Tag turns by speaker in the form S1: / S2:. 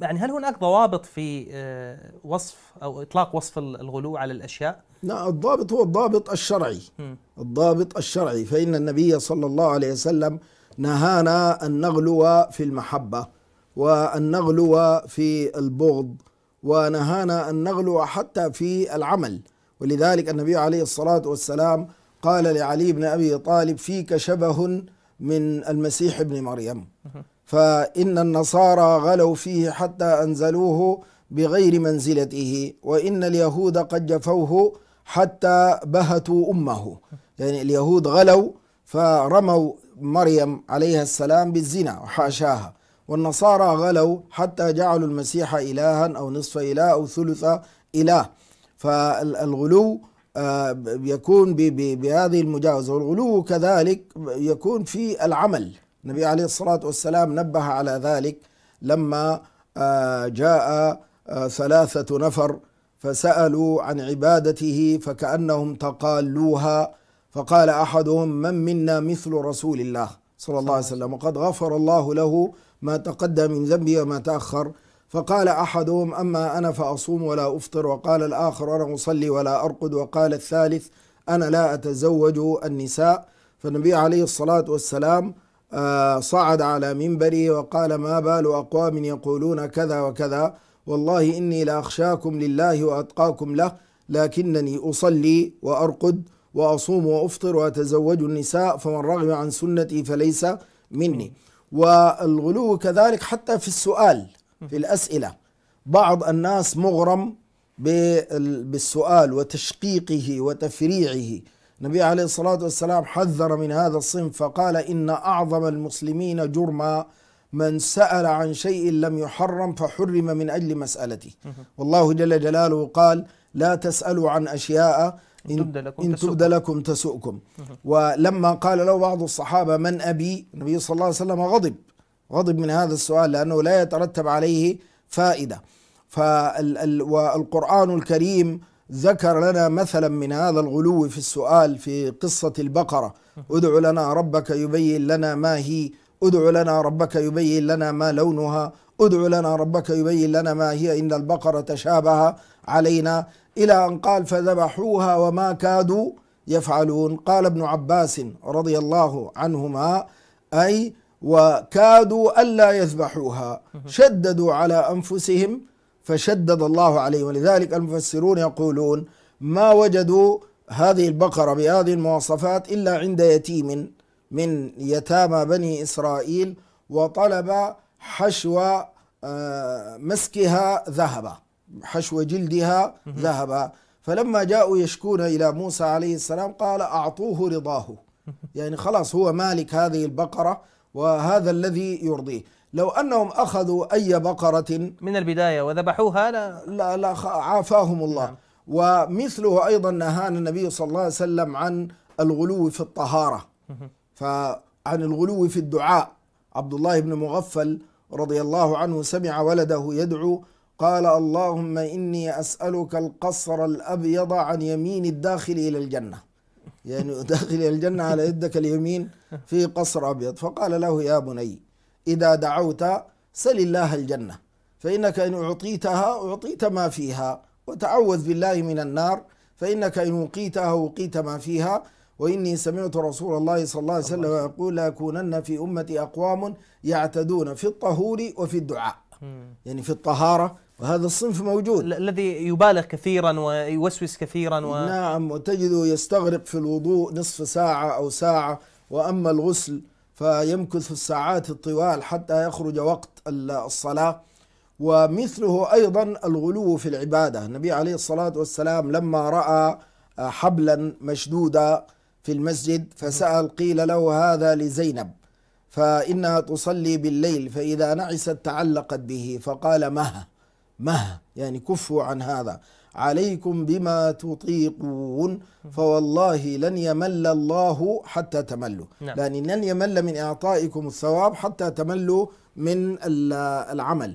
S1: يعني هل هناك ضوابط في آه، وصف او اطلاق وصف الغلو على الاشياء؟ لا الضابط هو الضابط الشرعي م. الضابط الشرعي فان النبي صلى الله عليه وسلم نهانا ان نغلو في المحبه وان نغلو في البغض ونهانا ان نغلو حتى في العمل ولذلك النبي عليه الصلاه والسلام قال لعلي بن ابي طالب فيك شبه من المسيح ابن مريم فإن النصارى غلوا فيه حتى أنزلوه بغير منزلته وإن اليهود قد جفوه حتى بهتوا أمه يعني اليهود غلوا فرموا مريم عليها السلام بالزنا وحاشاها والنصارى غلوا حتى جعلوا المسيح إلها أو نصف إله أو ثلث إله فالغلو آه، يكون بهذه المجاوزة والغلو كذلك يكون في العمل النبي عليه الصلاة والسلام نبه على ذلك لما آه، جاء آه، ثلاثة نفر فسألوا عن عبادته فكأنهم تقالوها فقال أحدهم من منا مثل رسول الله صلى الله عليه وسلم وقد غفر الله له ما تقدم من ذنبه وما تأخر فقال أحدهم أما أنا فأصوم ولا أفطر وقال الآخر أنا أصلي ولا أرقد وقال الثالث أنا لا أتزوج النساء فالنبي عليه الصلاة والسلام آه، صعد على منبره وقال ما بال أقوام يقولون كذا وكذا والله إني لأخشاكم لله وأتقاكم له لكنني أصلي وأرقد وأصوم وأفطر وأتزوج النساء فمن رغب عن سنتي فليس مني والغلو كذلك حتى في السؤال في الأسئلة بعض الناس مغرم بالسؤال وتشقيقه وتفريعه النبي عليه الصلاة والسلام حذر من هذا الصنف فقال إن أعظم المسلمين جرما من سأل عن شيء لم يحرم فحرم من أجل مسألته والله جل جلاله قال لا تسألوا عن أشياء إن, إن تبد لكم تسؤكم ولما قال له بعض الصحابة من أبي النبي صلى الله عليه وسلم غضب غضب من هذا السؤال لأنه لا يترتب عليه فائدة فالقرآن الكريم ذكر لنا مثلا من هذا الغلو في السؤال في قصة البقرة ادع لنا ربك يبين لنا ما هي ادع لنا ربك يبين لنا ما لونها ادع لنا ربك يبين لنا ما هي إن البقرة تشابه علينا إلى أن قال فذبحوها وما كادوا يفعلون قال ابن عباس رضي الله عنهما أي وكادوا ألا يذبحوها شددوا على أنفسهم فشدد الله عليه ولذلك المفسرون يقولون ما وجدوا هذه البقرة بهذه المواصفات إلا عند يتيم من يتامى بني إسرائيل وطلب حشو آه، مسكها ذهبا حشو جلدها ذهبا فلما جاءوا يشكون إلى موسى عليه السلام قال أعطوه رضاه يعني خلاص هو مالك هذه البقرة وهذا الذي يرضيه لو أنهم أخذوا أي بقرة من البداية وذبحوها لا لا, لا عافاهم الله نعم. ومثله أيضا نهانا النبي صلى الله عليه وسلم عن الغلو في الطهارة فعن الغلو في الدعاء عبد الله بن مغفل رضي الله عنه سمع ولده يدعو قال اللهم إني أسألك القصر الأبيض عن يمين الداخل إلى الجنة يعني داخل إلى الجنة على يدك اليمين في قصر أبيض فقال له يا بني إذا دعوت سل الله الجنة فإنك إن أعطيتها أعطيت ما فيها وتعوذ بالله من النار فإنك إن وقيتها وقيت ما فيها وإني سمعت رسول الله صلى الله عليه وسلم يقول لأكونن في أمتي أقوام يعتدون في الطهور وفي الدعاء يعني في الطهارة وهذا الصنف موجود الذي يبالغ كثيرا ويوسوس كثيرا و... نعم وتجده يستغرق في الوضوء نصف ساعة أو ساعة وأما الغسل فيمكث الساعات الطوال حتى يخرج وقت الصلاة ومثله أيضا الغلو في العبادة النبي عليه الصلاة والسلام لما رأى آه، حبلا مشدودا في المسجد فسأل قيل له هذا لزينب فإنها تصلي بالليل فإذا نعست تعلقت به فقال مه مه يعني كفوا عن هذا عليكم بما تطيقون فوالله لن يمل الله حتى تملوا لأن نعم. يعني لن يمل من إعطائكم الثواب حتى تملوا من العمل